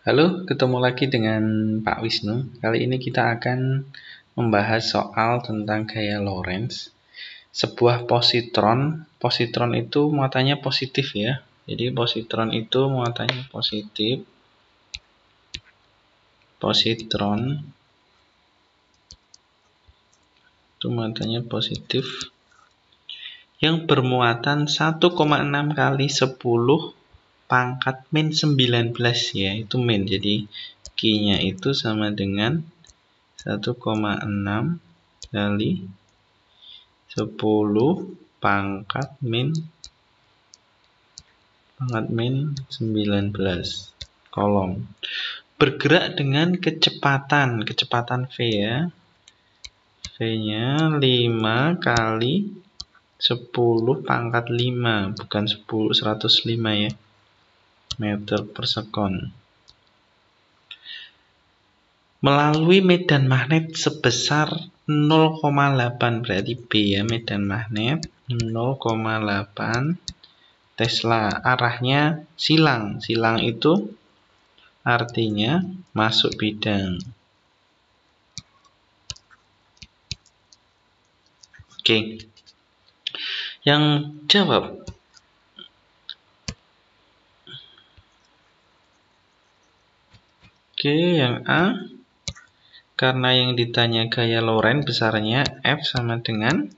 Halo, ketemu lagi dengan Pak Wisnu. Kali ini kita akan membahas soal tentang gaya Lorentz. Sebuah positron, positron itu muatannya positif ya. Jadi positron itu muatannya positif. Positron itu muatannya positif yang bermuatan 1,6 kali 10 pangkat min 19 ya itu min jadi Q-nya itu sama dengan 1,6 kali 10 pangkat min pangkat min 19 kolom bergerak dengan kecepatan kecepatan V ya V-nya 5 kali 10 pangkat 5 bukan 10 105 ya meter persekon. Melalui medan magnet sebesar 0,8 berarti B ya medan magnet 0,8 Tesla arahnya silang silang itu artinya masuk bidang Oke yang jawab Oke, yang A. Karena yang ditanya gaya Lorentz besarnya F sama dengan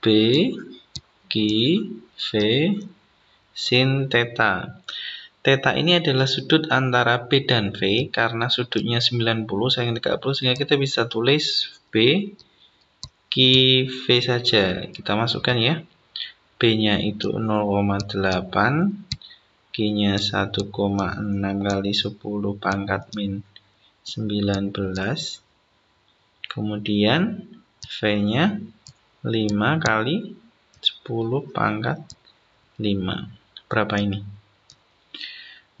B, G, V, sin teta. Teta ini adalah sudut antara B dan V karena sudutnya 90, sayang 30, sehingga kita bisa tulis B, G V saja. Kita masukkan ya. B-nya itu 0,8 baginya 1,6 kali 10 pangkat min 19 kemudian V-nya 5 kali 10 pangkat 5 berapa ini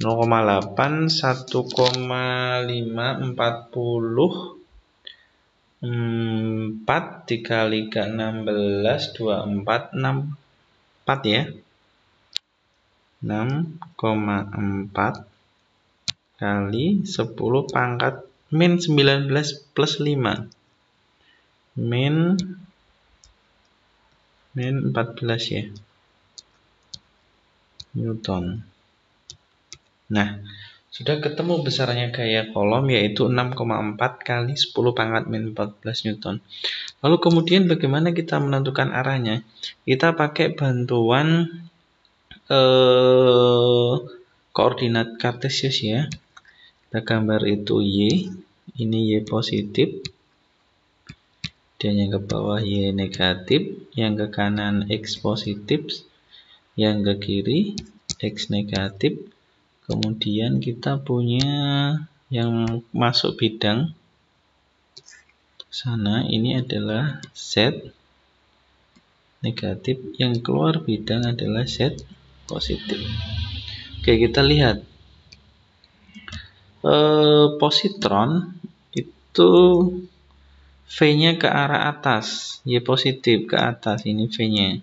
0,8 1,5 dikali ke 16 24 6 4 ya 6,4 kali 10 pangkat min 19 plus 5 min min 14 ya Newton nah sudah ketemu besarnya gaya kolom yaitu 6,4 kali 10 pangkat min 14 Newton lalu kemudian bagaimana kita menentukan arahnya kita pakai bantuan Eh, koordinat kartesius ya kita gambar itu y ini y positif dan yang ke bawah y negatif yang ke kanan x positif yang ke kiri x negatif kemudian kita punya yang masuk bidang sana ini adalah z negatif yang keluar bidang adalah set positif oke kita lihat e, positron itu V-nya ke arah atas ya positif ke atas ini V-nya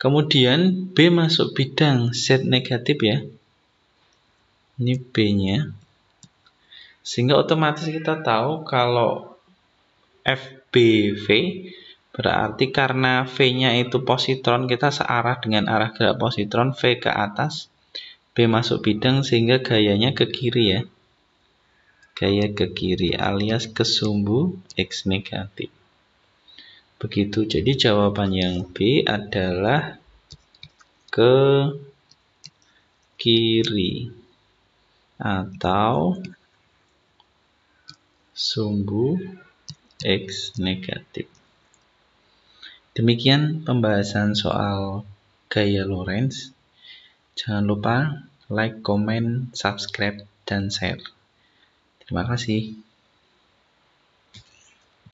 kemudian B masuk bidang Z negatif ya ini B-nya sehingga otomatis kita tahu kalau FBV Berarti karena V-nya itu positron, kita searah dengan arah gerak positron, V ke atas, B masuk bidang sehingga gayanya ke kiri ya. Gaya ke kiri alias ke sumbu X negatif. Begitu, jadi jawaban yang B adalah ke kiri atau sumbu X negatif. Demikian pembahasan soal gaya Lorentz. Jangan lupa like, comment, subscribe, dan share. Terima kasih.